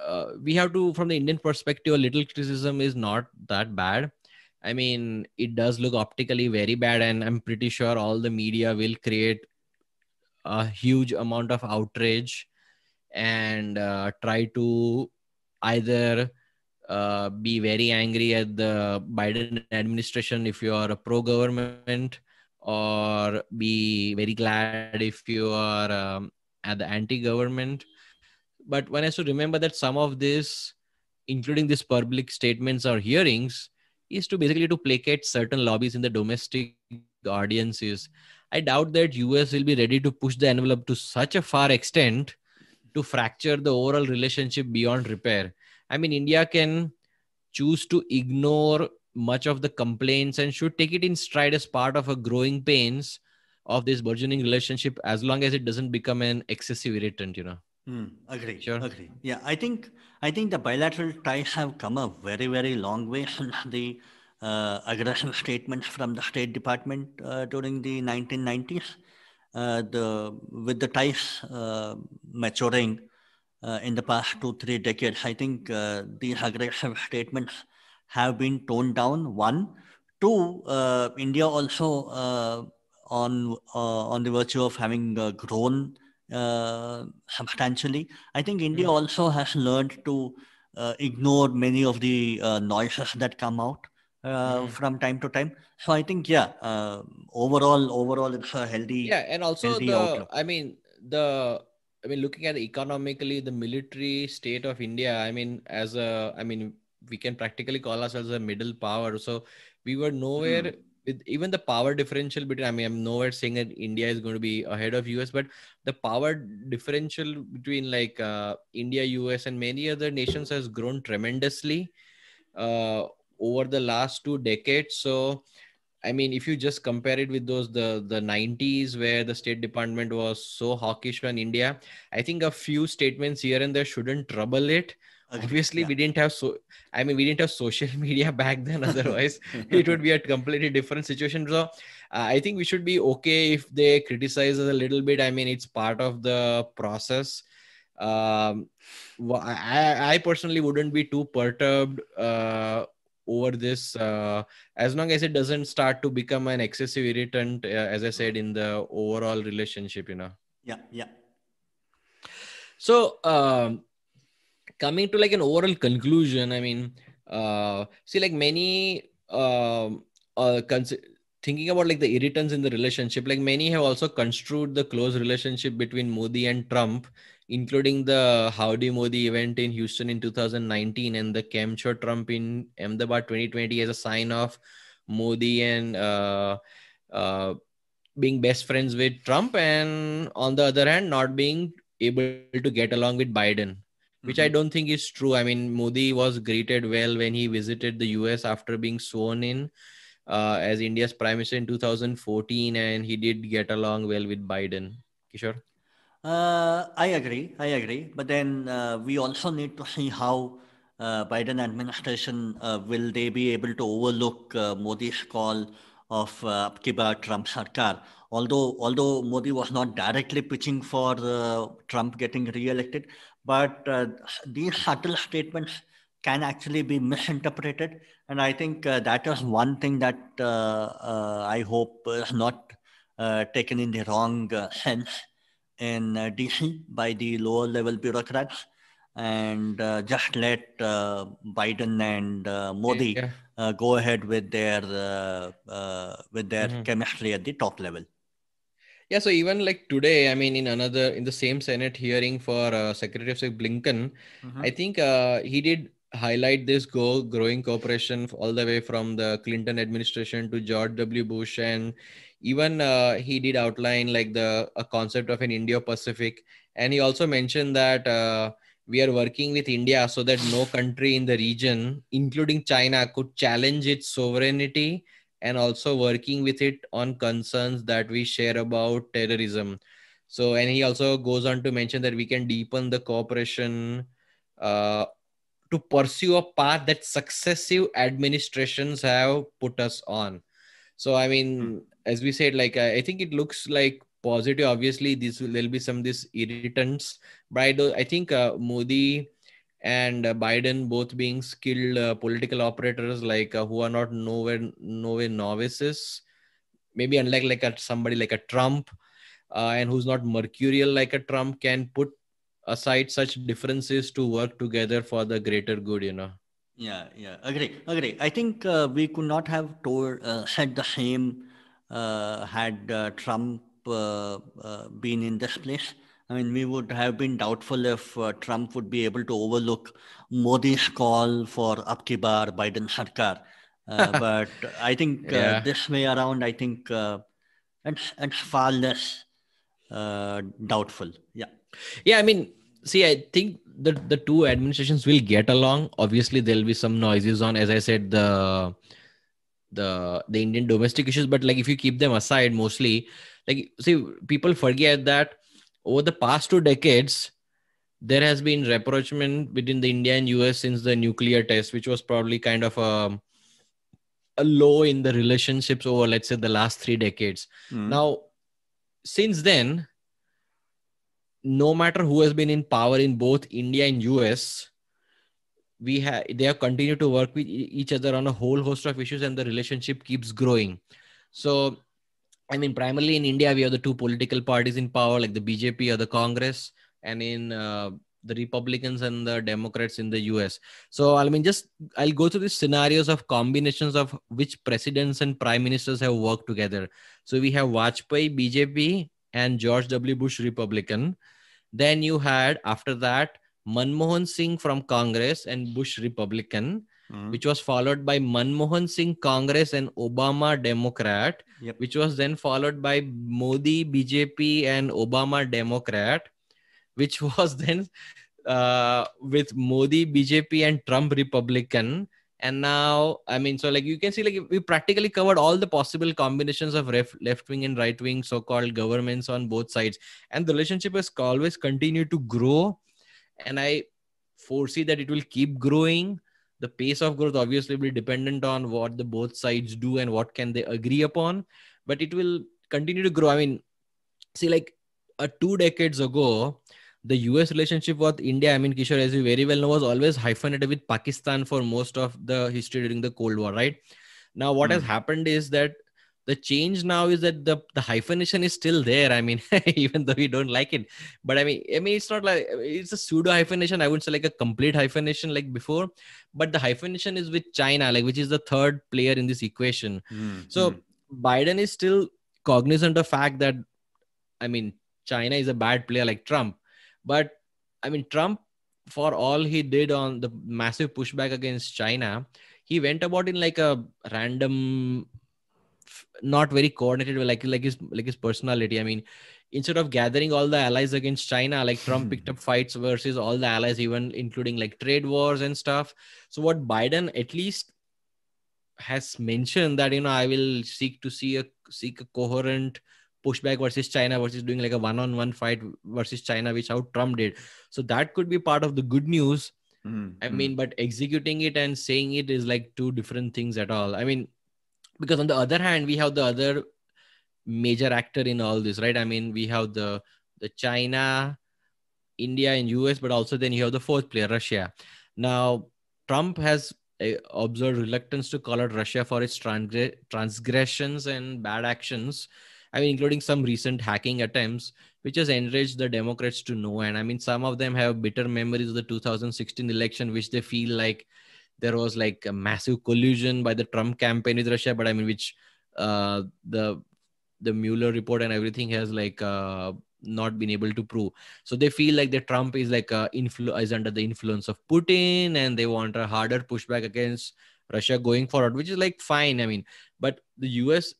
uh, we have to from the indian perspective a little criticism is not that bad i mean it does look optically very bad and i'm pretty sure all the media will create a huge amount of outrage and uh, try to either uh, be very angry at the Biden administration if you are a pro government, or be very glad if you are um, at the anti government. But one has to remember that some of this, including these public statements or hearings, is to basically to placate certain lobbies in the domestic audiences. I doubt that US will be ready to push the envelope to such a far extent to fracture the overall relationship beyond repair. I mean, India can choose to ignore much of the complaints and should take it in stride as part of a growing pains of this burgeoning relationship as long as it doesn't become an excessive irritant, you know. Hmm, agree. Sure. Agree. Yeah, I think I think the bilateral ties have come a very very long way since the uh, aggressive statements from the State Department uh, during the 1990s. Uh, the with the ties uh, maturing uh, in the past two three decades, I think these aggressive statements have been toned down. One, two, India also on on the virtue of having grown uh, substantially. I think India hmm. also has learned to uh, ignore many of the uh, noises that come out mm. from time to time. So I think yeah, uh, overall overall it's a healthy yeah, and also the outlook. I mean the I mean looking at economically the military state of India. I mean as a I mean we can practically call ourselves a middle power. So we were nowhere. Mm with even the power differential between i mean i'm nowhere saying that india is going to be ahead of us but the power differential between like uh, india us and many other nations has grown tremendously uh, over the last two decades. So, I mean, if you just compare it with those the the 90s where the State Department was so hawkish on India, I think a few statements here and there shouldn't trouble it. Okay. Obviously, yeah. we didn't have so. I mean, we didn't have social media back then. Otherwise, it would be a completely different situation. So, uh, I think we should be okay if they criticize us a little bit. I mean, it's part of the process. Um, I, I personally wouldn't be too perturbed. Uh, over this uh, as long as it doesn't start to become an excessive irritant uh, as i said in the overall relationship you know yeah yeah so um, coming to like an overall conclusion i mean uh, see like many um, uh, cons- thinking about like the irritants in the relationship like many have also construed the close relationship between modi and trump including the Howdy Modi event in Houston in 2019 and the Kemcho Trump in Ahmedabad 2020 as a sign of Modi and uh, uh, being best friends with Trump, and on the other hand, not being able to get along with Biden, which I mm-hmm. don't think is true. I mean, Modi was greeted well when he visited the US after being sworn in. Uh, as India's prime minister in 2014, and he did get along well with Biden. Kishore? Uh, I agree. I agree. But then uh, we also need to see how uh, Biden administration uh, will they be able to overlook uh, Modi's call of uh, Trump Sarkar. Although although Modi was not directly pitching for uh, Trump getting re-elected, but these subtle statements can actually be misinterpreted, and I think that is one thing that I hope is not taken in the wrong sense in uh, DC by the lower level bureaucrats and uh, just let uh, Biden and uh, Modi yeah. Uh, go ahead with their uh, with their mm-hmm. chemistry at the top level. Yeah, so even like today, I mean, in another in the same Senate hearing for Secretary of State Blinken, mm-hmm. I think he did highlight this go- growing cooperation all the way from the Clinton administration to George W. Bush and even uh, he did outline like the a concept of an indo-pacific and he also mentioned that uh, we are working with india so that no country in the region including china could challenge its sovereignty and also working with it on concerns that we share about terrorism so and he also goes on to mention that we can deepen the cooperation uh, to pursue a path that successive administrations have put us on so i mean hmm as we said, like I, uh, I think it looks like positive. Obviously, this there'll be some this irritants, but I, think uh, Modi and uh, Biden both being skilled uh, political operators, like uh, who are not nowhere nowhere novices. Maybe unlike like a, somebody like a Trump, uh, and who's not mercurial like a Trump, can put aside such differences to work together for the greater good. You know. Yeah, yeah, agree, agree. I think we could not have told had the same uh, had uh, Trump uh, been in this place. I mean, we would have been doubtful if uh, Trump would be able to overlook Modi's call for Abki Biden Sarkar. Uh, but I think yeah. this way around, I think it's, it's far less doubtful. Yeah. Yeah, I mean, see, I think the the two administrations will get along. Obviously, there'll be some noises on, as I said, the the the Indian domestic issues, but like if you keep them aside, mostly like see people forget that over the past two decades there has been rapprochement between the India and US since the nuclear test, which was probably kind of a, um, a low in the relationships over let's say the last three decades. Mm. Now, since then, no matter who has been in power in both India and US, we have they have continued to work with each other on a whole host of issues and the relationship keeps growing so i mean primarily in india we have the two political parties in power like the bjp or the congress and in uh, the republicans and the democrats in the us so i mean just i'll go through the scenarios of combinations of which presidents and prime ministers have worked together so we have vajpayee bjp and george w bush republican then you had after that Manmohan Singh from Congress and Bush Republican, mm. which was followed by Manmohan Singh Congress and Obama Democrat, yep. which was then followed by Modi BJP and Obama Democrat, which was then uh, with Modi BJP and Trump Republican. And now, I mean, so like you can see, like we practically covered all the possible combinations of ref- left wing and right wing so called governments on both sides. And the relationship has always continued to grow and I foresee that it will keep growing. The pace of growth obviously will be dependent on what the both sides do and what can they agree upon, but it will continue to grow. I mean, see, like uh, two decades ago, the US relationship with India, I mean, Kishore, as you very well know, was always hyphenated with Pakistan for most of the history during the Cold War, right? Now, what mm. has hmm. happened is that the change now is that the, the hyphenation is still there i mean even though we don't like it but i mean i mean it's not like it's a pseudo hyphenation i wouldn't say like a complete hyphenation like before but the hyphenation is with china like which is the third player in this equation mm-hmm. so hmm. biden is still cognizant of fact that i mean china is a bad player like trump but i mean trump for all he did on the massive pushback against china he went about in like a random not very coordinated like like his like his personality i mean instead of gathering all the allies against china like hmm. trump picked up fights versus all the allies even including like trade wars and stuff so what biden at least has mentioned that you know i will seek to see a seek a coherent pushback versus china versus doing like a one on one fight versus china which how trump did so that could be part of the good news mm-hmm. i hmm. mean but executing it and saying it is like two different things at all i mean because on the other hand we have the other major actor in all this right i mean we have the the china india and us but also then you have the fourth player russia now trump has eh, observed reluctance to call out russia for its transgressions and bad actions i mean including some recent hacking attempts which has enraged the democrats to no end i mean some of them have bitter memories of the 2016 election which they feel like there was like a massive collusion by the Trump campaign with Russia, but I mean, which uh, the the Mueller report and everything has like uh, not been able to prove. So they feel like the Trump is like uh, influ- is under the influence of Putin, and they want a harder pushback against Russia going forward, which is like fine. I mean, but the U.S.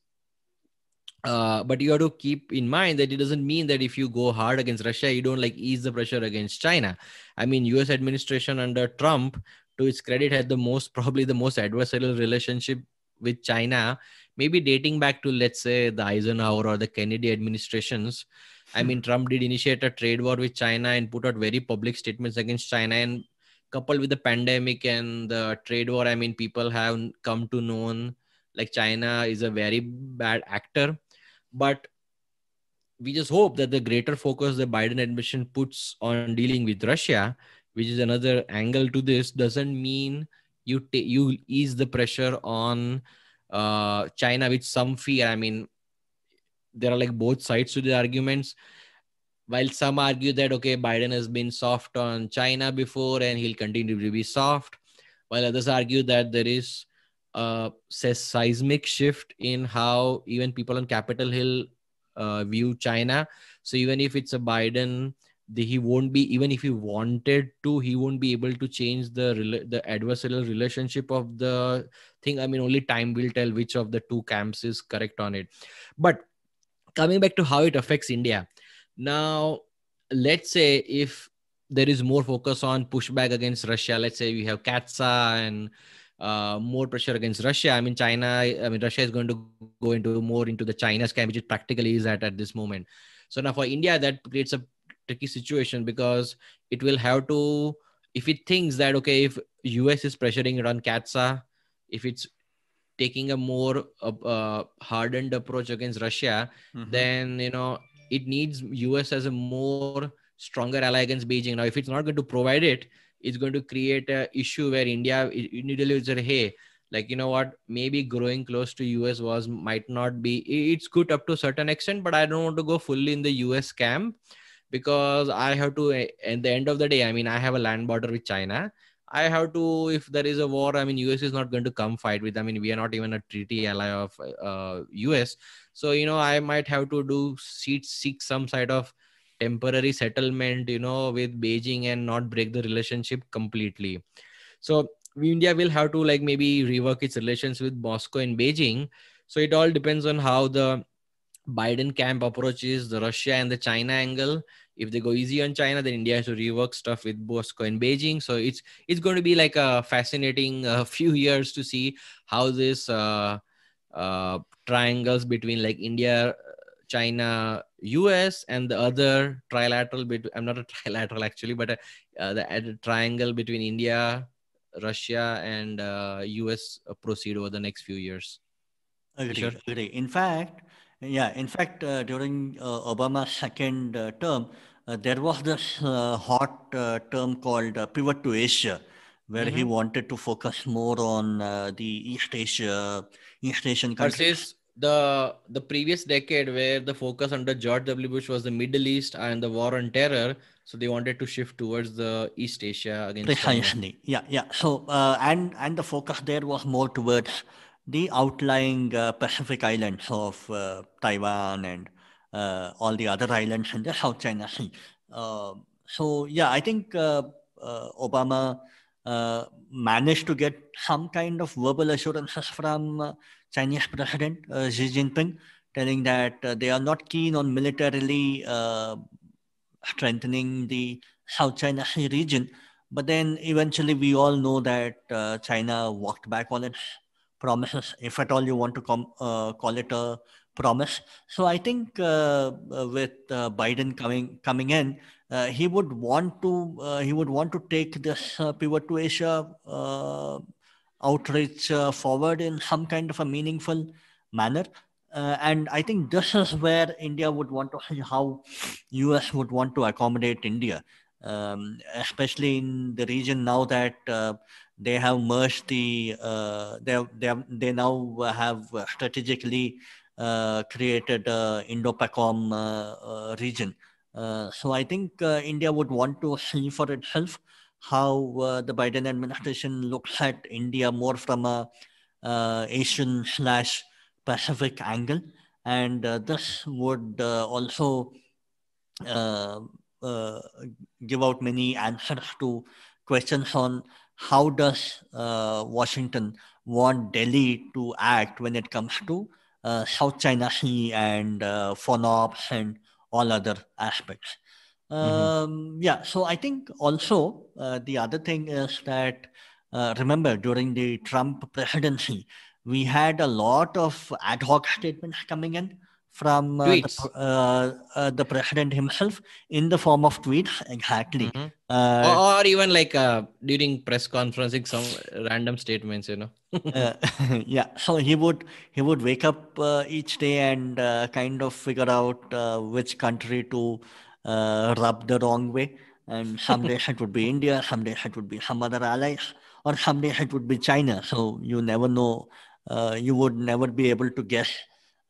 Uh, but you have to keep in mind that it doesn't mean that if you go hard against Russia, you don't like ease the pressure against China. I mean, U.S. administration under Trump to its credit, had the most, probably the most adversarial relationship with China, maybe dating back to, let's say, the Eisenhower or the Kennedy administrations. I hmm. mean, Trump did initiate a trade war with China and put out very public statements against China. And coupled with the pandemic and the trade war, I mean, people have come to know like China is a very bad actor. But we just hope that the greater focus the Biden administration puts on dealing with Russia which is another angle to this, doesn't mean you ta- you ease the pressure on uh, China with some fear. I mean, there are like both sides to the arguments. While some argue that okay, Biden has been soft on China before and he'll continue to be soft, while others argue that there is a seismic shift in how even people on Capitol Hill uh, view China. So even if it's a Biden the, he won't be even if he wanted to he won't be able to change the the adversarial relationship of the thing i mean only time will tell which of the two camps is correct on it but coming back to how it affects india now let's say if there is more focus on pushback against russia let's say we have katsa and uh, more pressure against Russia. I mean, China. I mean, Russia is going to go into more into the China's camp, which it practically is at at this moment. So now for India, that creates a tricky situation because it will have to if it thinks that okay if us is pressuring it katsa if it's taking a more uh, uh, hardened approach against russia mm-hmm. then you know it needs us as a more stronger ally against beijing now if it's not going to provide it it's going to create an issue where india immediately would hey like you know what maybe growing close to us was might not be it's good up to certain extent but i don't want to go fully in the us camp because I have to, at the end of the day, I mean, I have a land border with China. I have to, if there is a war, I mean, US is not going to come fight with. I mean, we are not even a treaty ally of uh, US. So, you know, I might have to do seek, seek some sort of temporary settlement, you know, with Beijing and not break the relationship completely. So, India will have to like maybe rework its relations with Moscow and Beijing. So, it all depends on how the Biden camp approaches the Russia and the China angle if they go easy on China, then India has to rework stuff with Bosco in Beijing. So it's it's going to be like a fascinating uh, few years to see how this uh, uh, triangles between like India, uh, China, US, and the other trilateral between I'm not a trilateral actually, but a, uh, uh, the a triangle between India, Russia, and US proceed over the next few years. Agree, sure? agree. In fact yeah, in fact, uh, during uh, Obama's second uh, term, there was this hot term called pivot to Asia, where mm-hmm. he wanted to focus more on the East Asia, East Asian countries. Versus the the previous decade, where the focus under George W. Bush was the Middle East and the war on terror, so they wanted to shift towards the east asia against precisely China. yeah yeah so uh, and and the focus there was more towards the outlying uh, Pacific islands of uh, Taiwan and uh, all the other islands in the South China Sea. Uh, so, yeah, I think uh, uh, Obama managed to get some kind of verbal assurances from Chinese President Xi Jinping, telling that they are not keen on militarily strengthening the South China Sea region. But then eventually, we all know that China walked back on its promises, if at all you want to com- uh, call it a promise. So I think uh, uh with uh, Biden coming coming in, uh, he would want to uh, he would want to take this pivot to Asia outreach forward in some kind of a meaningful manner. and I think this is where India would want to see how US would want to accommodate India, um, especially in the region now that they have merged the uh, they they they now have strategically uh, created uh, Indo-PACOM uh, uh, region. Uh, so I think India would want to see for itself how the Biden administration looks at India more from a Asian slash Pacific angle, and this would also give out many answers to questions on how does uh, Washington want Delhi to act when it comes to uh, South China Sea and uh, FONOPS and all other aspects? Mm-hmm. Um, yeah, so I think also uh, the other thing is that uh, remember during the Trump presidency, we had a lot of ad hoc statements coming in from uh, the, uh, uh, the, president himself in the form of tweets exactly mm-hmm. Uh, or, or, even like uh, during press conferencing some random statements you know uh, yeah so he would he would wake up each day and kind of figure out which country to rub the wrong way and some days it would be india some days it would be some other allies or some days it would be china so you never know you would never be able to guess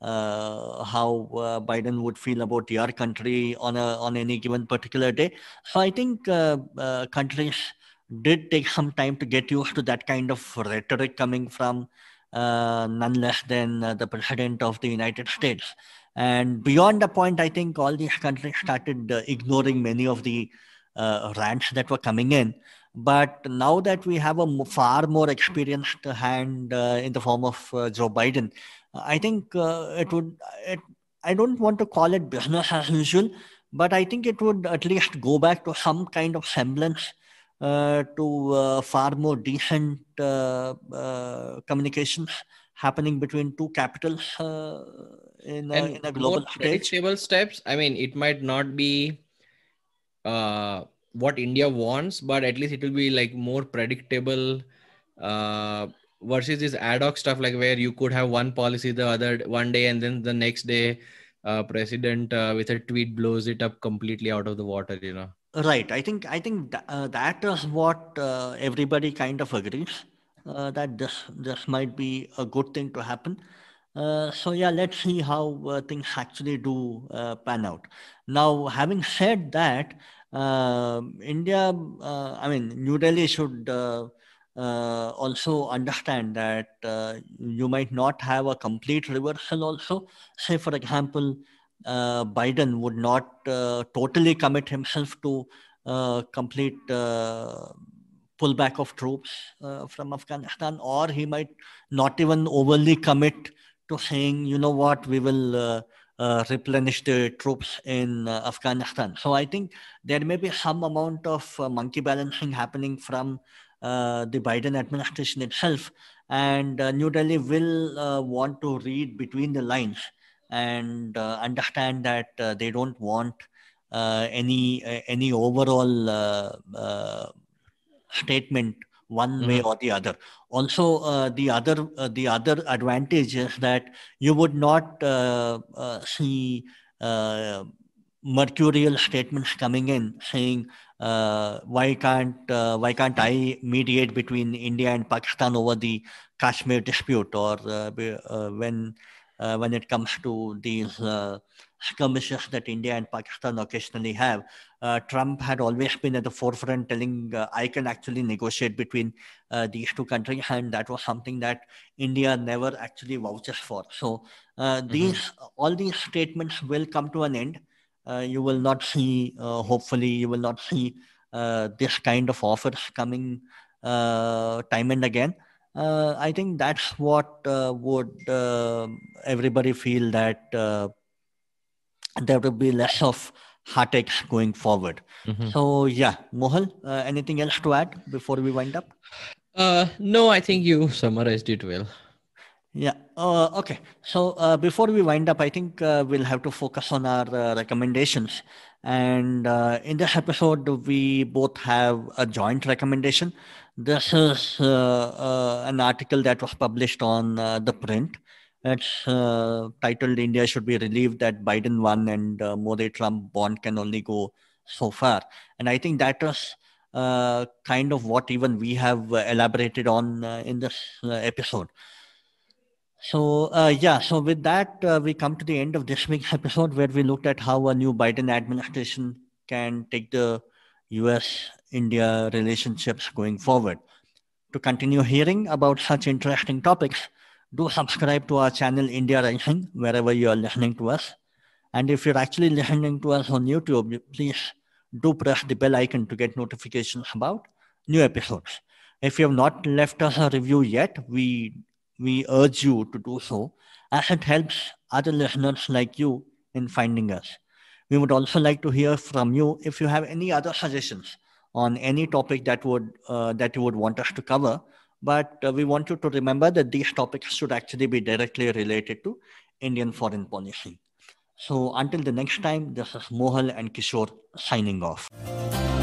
uh, how uh, Biden would feel about your country on a on any given particular day. So I think uh, uh countries did take some time to get used to that kind of rhetoric coming from uh, none less than uh, the president of the United States. And beyond the point, I think all these countries started ignoring many of the rants that were coming in. But now that we have a far more experienced hand in the form of Joe Biden, I think uh, it would. It, I don't want to call it business as usual, but I think it would at least go back to some kind of semblance uh, to uh, far more decent uh, uh communication happening between two capitals uh, in, a, in a global more stage. Predictable steps. I mean, it might not be what India wants, but at least it will be like more predictable versus this ad hoc stuff like where you could have one policy the other one day and then the next day uh, president uh, with a tweet blows it up completely out of the water you know right i think i think th- uh, that is what uh, everybody kind of agrees uh, that this this might be a good thing to happen uh, so yeah let's see how things actually do pan out now having said that india i mean new delhi should uh, also understand that uh, you might not have a complete reversal also. Say, for example, uh, Biden would not totally commit himself to complete pullback of troops uh, from Afghanistan, or he might not even overly commit to saying, you know what, we will uh, uh, replenish the troops in Afghanistan. So I think there may be some amount of monkey balancing happening from uh, the Biden administration itself. And uh, New Delhi will uh, want to read between the lines and understand that they don't want any any overall statement one way mm-hmm. or the other also uh, the other uh, the other advantage is that you would not uh, see mercurial statements coming in saying uh, why can't uh, why can't I mediate between India and Pakistan over the Kashmir dispute or uh, uh when uh, when it comes to these uh, skirmishes that India and Pakistan occasionally have? Trump had always been at the forefront, telling I can actually negotiate between these two countries, and that was something that India never actually vouches for. So mm-hmm. these mm-hmm. all these statements will come to an end. Uh, you will not see, uh, hopefully, you will not see uh, this kind of offers coming time and again. I think that's what would um, everybody feel that there will be less of heartaches going forward. Mm-hmm. So yeah, Mohal, uh, anything else to add before we wind up? Uh, no, I think you summarized it well. Yeah. Uh, okay. So uh, before we wind up, I think uh, we'll have to focus on our uh, recommendations. And uh, in this episode, we both have a joint recommendation. This is uh, an article that was published on the print. It's titled "India Should Be Relieved That Biden Won and Modi Trump Bond Can Only Go So Far." And I think that is kind of what even we have elaborated on in this episode. So, uh, yeah, so with that, uh, we come to the end of this week's episode where we looked at how a new Biden administration can take the US India relationships going forward. To continue hearing about such interesting topics, do subscribe to our channel India Rising wherever you are listening to us. And if you're actually listening to us on YouTube, please do press the bell icon to get notifications about new episodes. If you have not left us a review yet, we we urge you to do so, as it helps other listeners like you in finding us. We would also like to hear from you if you have any other suggestions on any topic that would uh, that you would want us to cover. But uh, we want you to remember that these topics should actually be directly related to Indian foreign policy. So until the next time, this is Mohal and Kishore signing off.